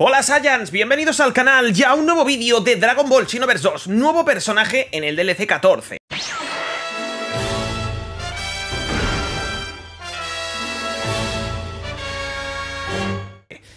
Hola Saiyans, bienvenidos al canal ya un nuevo vídeo de Dragon Ball Xenoverse 2, nuevo personaje en el DLC 14.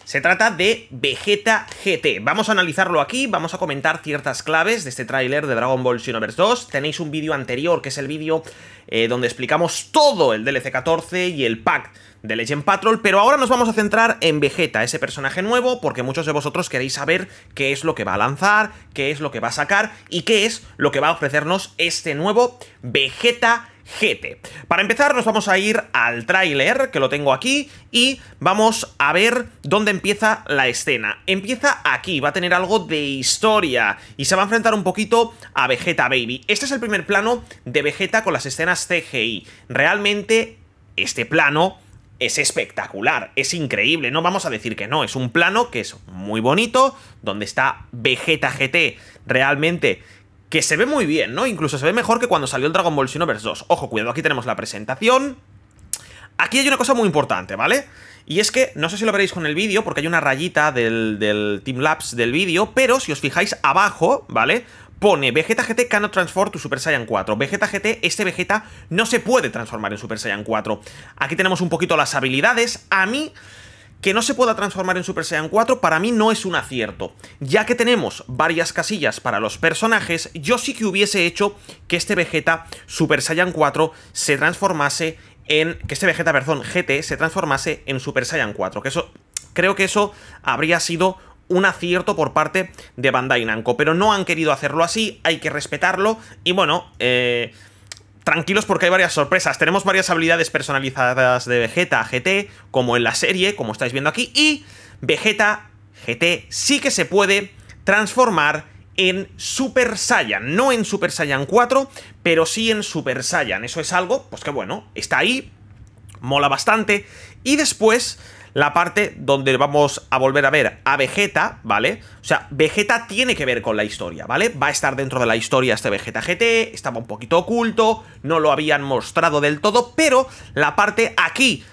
Se trata de Vegeta GT. Vamos a analizarlo aquí, vamos a comentar ciertas claves de este tráiler de Dragon Ball Xenoverse 2. Tenéis un vídeo anterior, que es el vídeo eh, donde explicamos todo el DLC 14 y el pack de Legend Patrol, pero ahora nos vamos a centrar en Vegeta, ese personaje nuevo, porque muchos de vosotros queréis saber qué es lo que va a lanzar, qué es lo que va a sacar y qué es lo que va a ofrecernos este nuevo Vegeta GT. Para empezar nos vamos a ir al tráiler, que lo tengo aquí, y vamos a ver dónde empieza la escena. Empieza aquí, va a tener algo de historia, y se va a enfrentar un poquito a Vegeta Baby. Este es el primer plano de Vegeta con las escenas CGI. Realmente este plano es espectacular, es increíble, no vamos a decir que no, es un plano que es muy bonito, donde está Vegeta GT realmente que se ve muy bien, ¿no? Incluso se ve mejor que cuando salió el Dragon Ball Xenoverse 2. Ojo, cuidado, aquí tenemos la presentación. Aquí hay una cosa muy importante, ¿vale? Y es que, no sé si lo veréis con el vídeo, porque hay una rayita del, del Team del vídeo, pero si os fijáis abajo, ¿vale? Pone Vegeta GT cannot transform to Super Saiyan 4. Vegeta GT, este Vegeta no se puede transformar en Super Saiyan 4. Aquí tenemos un poquito las habilidades. A mí, que no se pueda transformar en Super Saiyan 4 para mí no es un acierto. Ya que tenemos varias casillas para los personajes, yo sí que hubiese hecho que este Vegeta Super Saiyan 4 se transformase en... que este Vegeta, perdón, GT se transformase en Super Saiyan 4. Que eso... Creo que eso habría sido un acierto por parte de Bandai Namco, pero no han querido hacerlo así, hay que respetarlo y bueno, eh, tranquilos porque hay varias sorpresas. Tenemos varias habilidades personalizadas de Vegeta GT, como en la serie, como estáis viendo aquí, y Vegeta GT sí que se puede transformar en Super Saiyan, no en Super Saiyan 4, pero sí en Super Saiyan. Eso es algo, pues que bueno, está ahí, mola bastante. Y después la parte donde vamos a volver a ver a Vegeta, ¿vale? O sea, Vegeta tiene que ver con la historia, ¿vale? Va a estar dentro de la historia este Vegeta GT, estaba un poquito oculto, no lo habían mostrado del todo, pero la parte aquí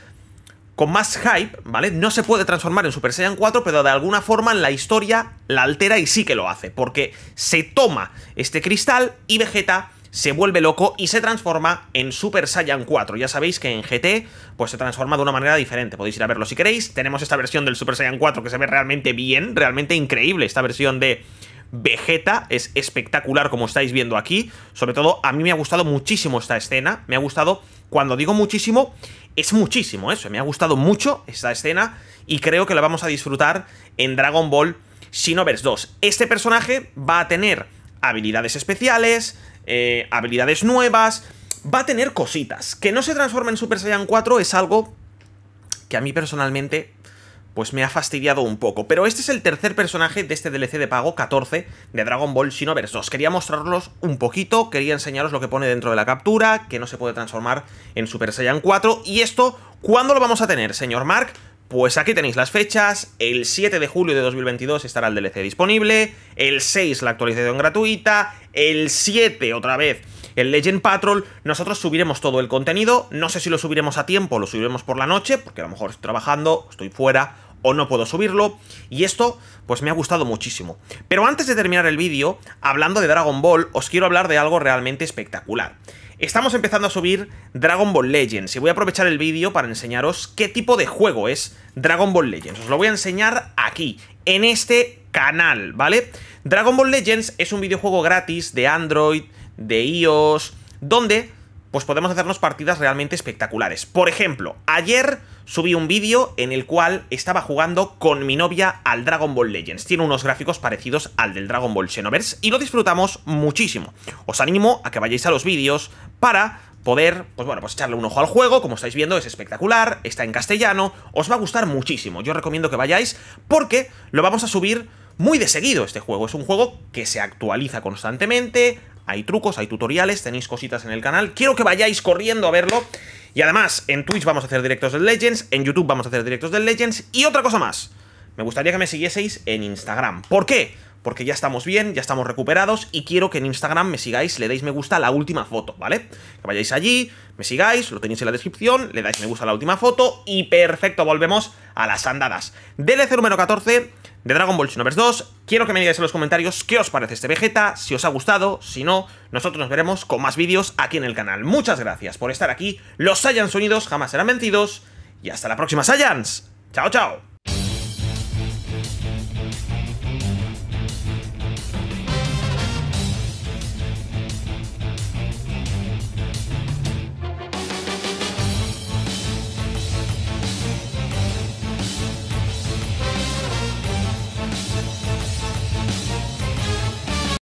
con más hype, ¿vale? No se puede transformar en Super Saiyan 4, pero de alguna forma la historia la altera y sí que lo hace, porque se toma este cristal y Vegeta se vuelve loco y se transforma en Super Saiyan 4. Ya sabéis que en GT pues se transforma de una manera diferente, podéis ir a verlo si queréis. Tenemos esta versión del Super Saiyan 4 que se ve realmente bien, realmente increíble, esta versión de Vegeta, es espectacular como estáis viendo aquí. Sobre todo a mí me ha gustado muchísimo esta escena, me ha gustado, cuando digo muchísimo, es muchísimo eso, me ha gustado mucho esta escena y creo que la vamos a disfrutar en Dragon Ball Xenoverse 2. Este personaje va a tener habilidades especiales, eh, habilidades nuevas. Va a tener cositas. Que no se transforme en Super Saiyan 4 es algo que a mí personalmente pues me ha fastidiado un poco. Pero este es el tercer personaje de este DLC de pago 14 de Dragon Ball Xenoverse 2. Quería mostrarlos un poquito, quería enseñaros lo que pone dentro de la captura, que no se puede transformar en Super Saiyan 4. Y esto, ¿cuándo lo vamos a tener, señor Mark? Pues aquí tenéis las fechas, el 7 de julio de 2022 estará el DLC disponible, el 6 la actualización gratuita, el 7 otra vez el Legend Patrol, nosotros subiremos todo el contenido, no sé si lo subiremos a tiempo, lo subiremos por la noche, porque a lo mejor estoy trabajando, estoy fuera o no puedo subirlo, y esto pues me ha gustado muchísimo. Pero antes de terminar el vídeo, hablando de Dragon Ball, os quiero hablar de algo realmente espectacular. Estamos empezando a subir Dragon Ball Legends y voy a aprovechar el vídeo para enseñaros qué tipo de juego es Dragon Ball Legends. Os lo voy a enseñar aquí, en este canal, ¿vale? Dragon Ball Legends es un videojuego gratis de Android, de iOS, donde pues podemos hacernos partidas realmente espectaculares. Por ejemplo, ayer subí un vídeo en el cual estaba jugando con mi novia al Dragon Ball Legends. Tiene unos gráficos parecidos al del Dragon Ball Xenoverse y lo disfrutamos muchísimo. Os animo a que vayáis a los vídeos para poder, pues bueno, pues echarle un ojo al juego, como estáis viendo, es espectacular, está en castellano, os va a gustar muchísimo. Yo recomiendo que vayáis porque lo vamos a subir muy de seguido este juego. Es un juego que se actualiza constantemente, hay trucos, hay tutoriales, tenéis cositas en el canal. Quiero que vayáis corriendo a verlo y además, en Twitch vamos a hacer directos de Legends, en YouTube vamos a hacer directos de Legends y otra cosa más. Me gustaría que me siguieseis en Instagram. ¿Por qué? porque ya estamos bien, ya estamos recuperados y quiero que en Instagram me sigáis, le deis me gusta a la última foto, ¿vale? Que vayáis allí, me sigáis, lo tenéis en la descripción, le dais me gusta a la última foto y perfecto, volvemos a las andadas. DLC número 14 de Dragon Ball Xenoverse 2. Quiero que me digáis en los comentarios qué os parece este Vegeta, si os ha gustado, si no, nosotros nos veremos con más vídeos aquí en el canal. Muchas gracias por estar aquí, los Saiyans unidos jamás serán vencidos y hasta la próxima Saiyans. ¡Chao, chao!